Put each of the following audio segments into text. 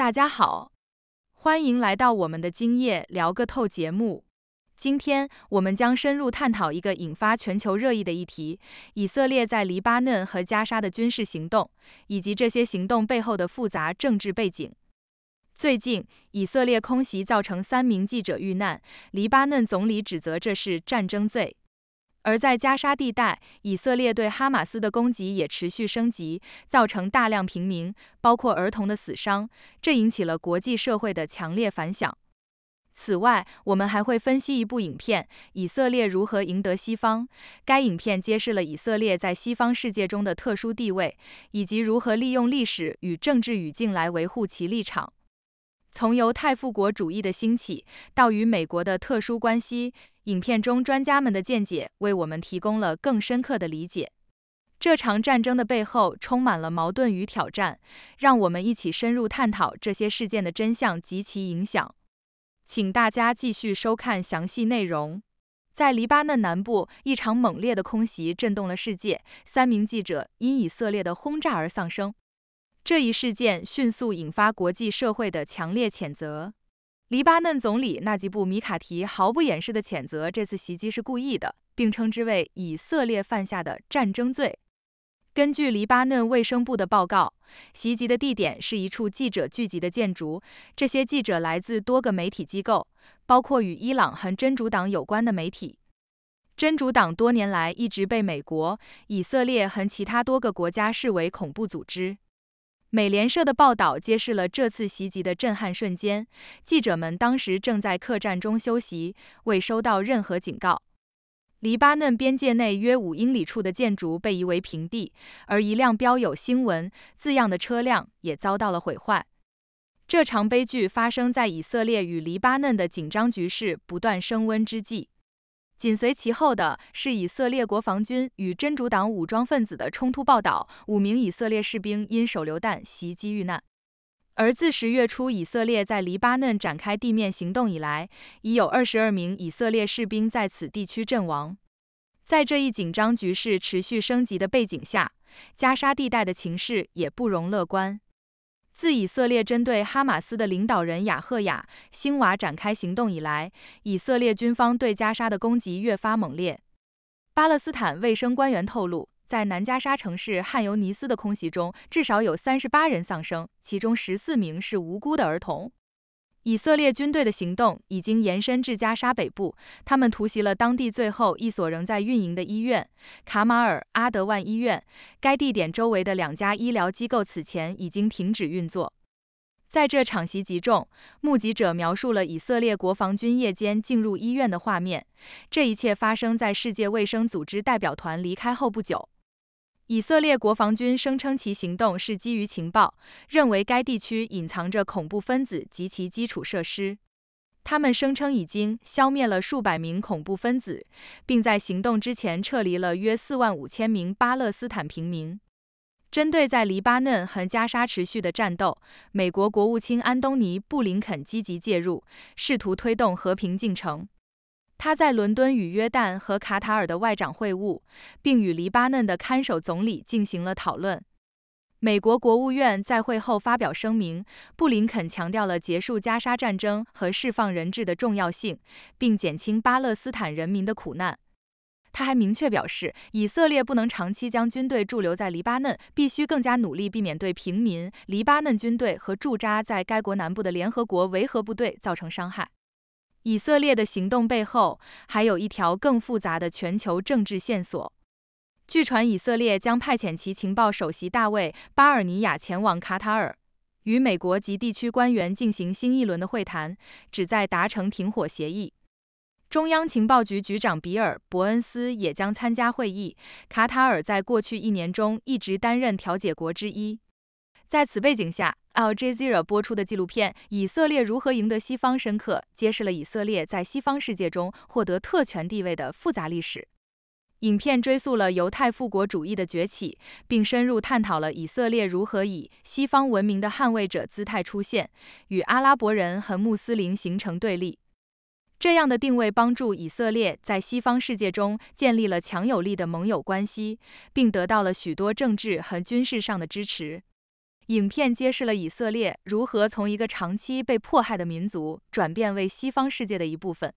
大家好，欢迎来到我们的今夜聊个透节目。今天我们将深入探讨一个引发全球热议的议题：以色列在黎巴嫩和加沙的军事行动，以及这些行动背后的复杂政治背景。最近，以色列空袭造成三名记者遇难，黎巴嫩总理指责这是战争罪。而在加沙地带，以色列对哈马斯的攻击也持续升级，造成大量平民，包括儿童的死伤，这引起了国际社会的强烈反响。此外，我们还会分析一部影片《以色列如何赢得西方》。该影片揭示了以色列在西方世界中的特殊地位，以及如何利用历史与政治语境来维护其立场。从犹太复国主义的兴起到与美国的特殊关系，影片中专家们的见解为我们提供了更深刻的理解。这场战争的背后充满了矛盾与挑战，让我们一起深入探讨这些事件的真相及其影响。请大家继续收看详细内容。在黎巴嫩南部，一场猛烈的空袭震动了世界，三名记者因以色列的轰炸而丧生。这一事件迅速引发国际社会的强烈谴责。黎巴嫩总理纳吉布·米卡提毫不掩饰的谴责这次袭击是故意的，并称之为以色列犯下的战争罪。根据黎巴嫩卫生部的报告，袭击的地点是一处记者聚集的建筑，这些记者来自多个媒体机构，包括与伊朗和真主党有关的媒体。真主党多年来一直被美国、以色列和其他多个国家视为恐怖组织。美联社的报道揭示了这次袭击的震撼瞬间。记者们当时正在客栈中休息，未收到任何警告。黎巴嫩边界内约五英里处的建筑被夷为平地，而一辆标有“新闻”字样的车辆也遭到了毁坏。这场悲剧发生在以色列与黎巴嫩的紧张局势不断升温之际。紧随其后的是以色列国防军与真主党武装分子的冲突报道，五名以色列士兵因手榴弹袭击遇难。而自十月初以色列在黎巴嫩展开地面行动以来，已有二十二名以色列士兵在此地区阵亡。在这一紧张局势持续升级的背景下，加沙地带的情势也不容乐观。自以色列针对哈马斯的领导人雅赫亚·辛瓦展开行动以来，以色列军方对加沙的攻击越发猛烈。巴勒斯坦卫生官员透露，在南加沙城市汉尤尼斯的空袭中，至少有三十八人丧生，其中十四名是无辜的儿童。以色列军队的行动已经延伸至加沙北部，他们突袭了当地最后一所仍在运营的医院——卡马尔·阿德万医院。该地点周围的两家医疗机构此前已经停止运作。在这场袭击中，目击者描述了以色列国防军夜间进入医院的画面。这一切发生在世界卫生组织代表团离开后不久。以色列国防军声称其行动是基于情报，认为该地区隐藏着恐怖分子及其基础设施。他们声称已经消灭了数百名恐怖分子，并在行动之前撤离了约四万五千名巴勒斯坦平民。针对在黎巴嫩和加沙持续的战斗，美国国务卿安东尼·布林肯积极介入，试图推动和平进程。他在伦敦与约旦和卡塔尔的外长会晤，并与黎巴嫩的看守总理进行了讨论。美国国务院在会后发表声明，布林肯强调了结束加沙战争和释放人质的重要性，并减轻巴勒斯坦人民的苦难。他还明确表示，以色列不能长期将军队驻留在黎巴嫩，必须更加努力避免对平民、黎巴嫩军队和驻扎在该国南部的联合国维和部队造成伤害。以色列的行动背后还有一条更复杂的全球政治线索。据传，以色列将派遣其情报首席大卫·巴尔尼亚前往卡塔尔，与美国及地区官员进行新一轮的会谈，旨在达成停火协议。中央情报局局长比尔·伯恩斯也将参加会议。卡塔尔在过去一年中一直担任调解国之一。在此背景下，LJZER 播出的纪录片《以色列如何赢得西方深刻》揭示了以色列在西方世界中获得特权地位的复杂历史。影片追溯了犹太复国主义的崛起，并深入探讨了以色列如何以西方文明的捍卫者姿态出现，与阿拉伯人和穆斯林形成对立。这样的定位帮助以色列在西方世界中建立了强有力的盟友关系，并得到了许多政治和军事上的支持。影片揭示了以色列如何从一个长期被迫害的民族转变为西方世界的一部分。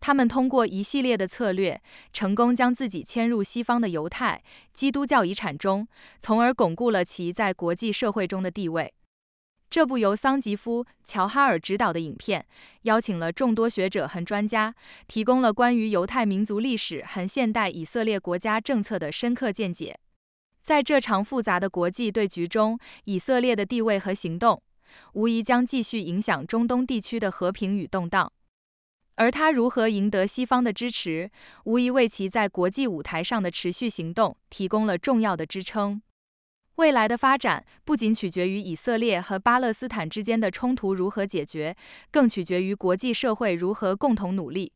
他们通过一系列的策略，成功将自己迁入西方的犹太基督教遗产中，从而巩固了其在国际社会中的地位。这部由桑吉夫·乔哈尔执导的影片，邀请了众多学者和专家，提供了关于犹太民族历史和现代以色列国家政策的深刻见解。在这场复杂的国际对局中，以色列的地位和行动无疑将继续影响中东地区的和平与动荡。而他如何赢得西方的支持，无疑为其在国际舞台上的持续行动提供了重要的支撑。未来的发展不仅取决于以色列和巴勒斯坦之间的冲突如何解决，更取决于国际社会如何共同努力，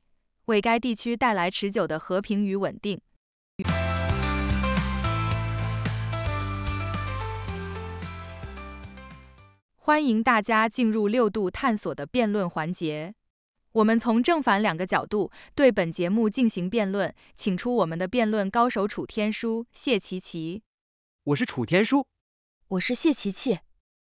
为该地区带来持久的和平与稳定。欢迎大家进入六度探索的辩论环节。我们从正反两个角度对本节目进行辩论，请出我们的辩论高手楚天舒、谢琪琪。我是楚天舒，我是谢琪琪。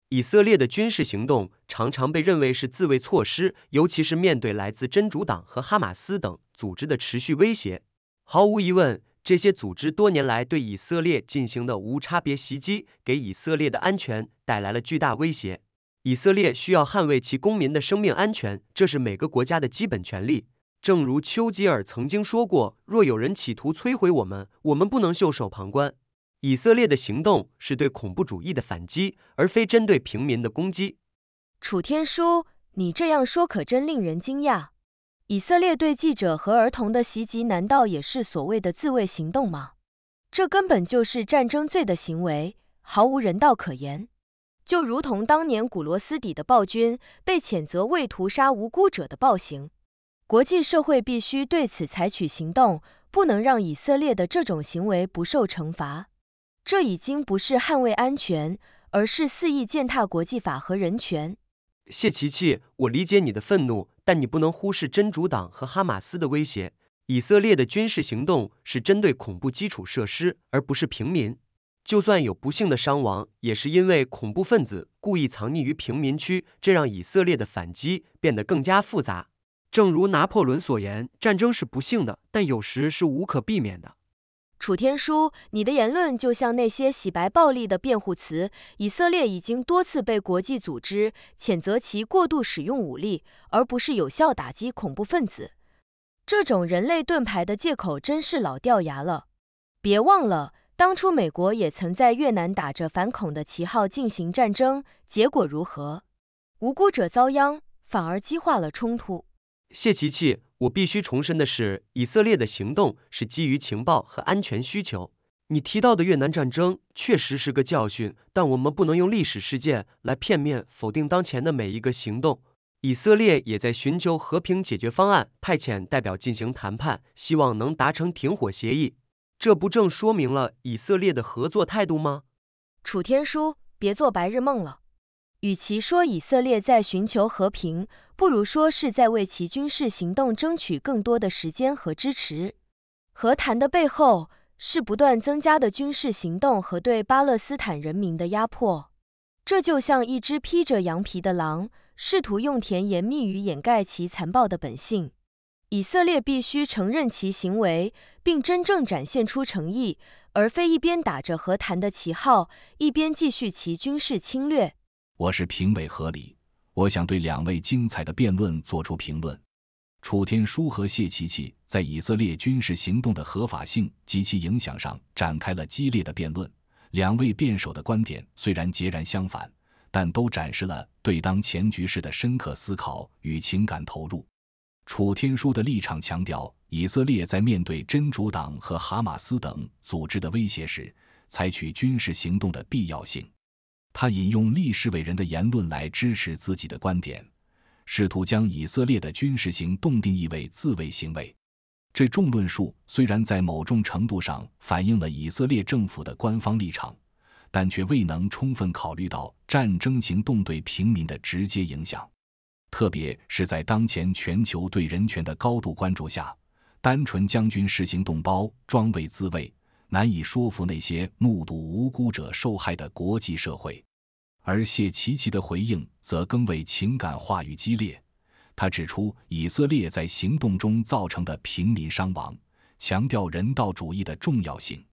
以色列的军事行动常常被认为是自卫措施，尤其是面对来自真主党和哈马斯等组织的持续威胁。毫无疑问，这些组织多年来对以色列进行的无差别袭击，给以色列的安全带来了巨大威胁。以色列需要捍卫其公民的生命安全，这是每个国家的基本权利。正如丘吉尔曾经说过，若有人企图摧毁我们，我们不能袖手旁观。以色列的行动是对恐怖主义的反击，而非针对平民的攻击。楚天舒，你这样说可真令人惊讶。以色列对记者和儿童的袭击，难道也是所谓的自卫行动吗？这根本就是战争罪的行为，毫无人道可言。就如同当年古罗斯底的暴君被谴责为屠杀无辜者的暴行，国际社会必须对此采取行动，不能让以色列的这种行为不受惩罚。这已经不是捍卫安全，而是肆意践踏国际法和人权。谢琪琪，我理解你的愤怒，但你不能忽视真主党和哈马斯的威胁。以色列的军事行动是针对恐怖基础设施，而不是平民。就算有不幸的伤亡，也是因为恐怖分子故意藏匿于平民区，这让以色列的反击变得更加复杂。正如拿破仑所言，战争是不幸的，但有时是无可避免的。楚天舒，你的言论就像那些洗白暴力的辩护词。以色列已经多次被国际组织谴责其过度使用武力，而不是有效打击恐怖分子。这种人类盾牌的借口真是老掉牙了。别忘了。当初美国也曾在越南打着反恐的旗号进行战争，结果如何？无辜者遭殃，反而激化了冲突。谢琪琪，我必须重申的是，以色列的行动是基于情报和安全需求。你提到的越南战争确实是个教训，但我们不能用历史事件来片面否定当前的每一个行动。以色列也在寻求和平解决方案，派遣代表进行谈判，希望能达成停火协议。这不正说明了以色列的合作态度吗？楚天舒，别做白日梦了。与其说以色列在寻求和平，不如说是在为其军事行动争取更多的时间和支持。和谈的背后是不断增加的军事行动和对巴勒斯坦人民的压迫。这就像一只披着羊皮的狼，试图用甜言蜜语掩盖其残暴的本性。以色列必须承认其行为，并真正展现出诚意，而非一边打着和谈的旗号，一边继续其军事侵略。我是评委何理，我想对两位精彩的辩论做出评论。楚天舒和谢琪琪在以色列军事行动的合法性及其影响上展开了激烈的辩论。两位辩手的观点虽然截然相反，但都展示了对当前局势的深刻思考与情感投入。楚天舒的立场强调，以色列在面对真主党和哈马斯等组织的威胁时，采取军事行动的必要性。他引用历史伟人的言论来支持自己的观点，试图将以色列的军事行动定义为自卫行为。这种论述虽然在某种程度上反映了以色列政府的官方立场，但却未能充分考虑到战争行动对平民的直接影响。特别是在当前全球对人权的高度关注下，单纯将军实行动包装备自卫，难以说服那些目睹无辜者受害的国际社会。而谢奇奇的回应则更为情感化与激烈，他指出以色列在行动中造成的平民伤亡，强调人道主义的重要性。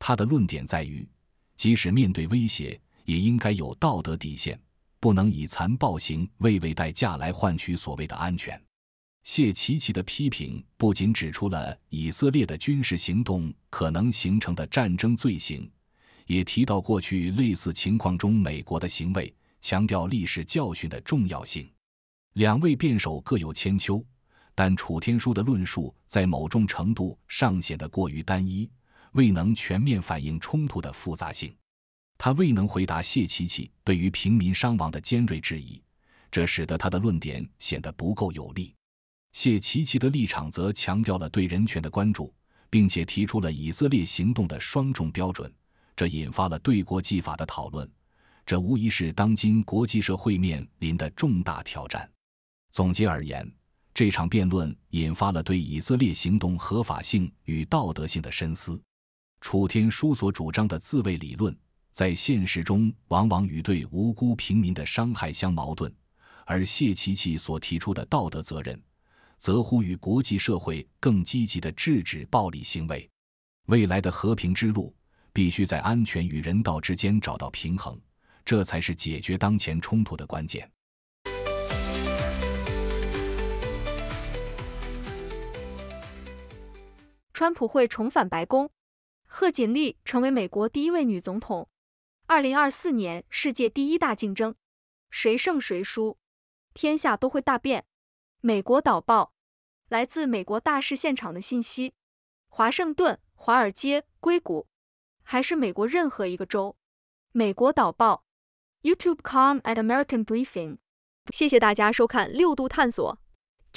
他的论点在于，即使面对威胁，也应该有道德底线。不能以残暴行、为未代价来换取所谓的安全。谢奇奇的批评不仅指出了以色列的军事行动可能形成的战争罪行，也提到过去类似情况中美国的行为，强调历史教训的重要性。两位辩手各有千秋，但楚天舒的论述在某种程度上显得过于单一，未能全面反映冲突的复杂性。他未能回答谢奇奇对于平民伤亡的尖锐质疑，这使得他的论点显得不够有力。谢奇奇的立场则强调了对人权的关注，并且提出了以色列行动的双重标准，这引发了对国际法的讨论。这无疑是当今国际社会面临的重大挑战。总结而言，这场辩论引发了对以色列行动合法性与道德性的深思。楚天舒所主张的自卫理论。在现实中，往往与对无辜平民的伤害相矛盾，而谢奇奇所提出的道德责任，则呼吁国际社会更积极的制止暴力行为。未来的和平之路，必须在安全与人道之间找到平衡，这才是解决当前冲突的关键。川普会重返白宫，贺锦丽成为美国第一位女总统。二零二四年世界第一大竞争，谁胜谁输，天下都会大变。美国导报，来自美国大事现场的信息，华盛顿、华尔街、硅谷，还是美国任何一个州。美国导报，YouTube.com at American Briefing。谢谢大家收看六度探索。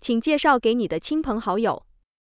请介绍给你的亲朋好友。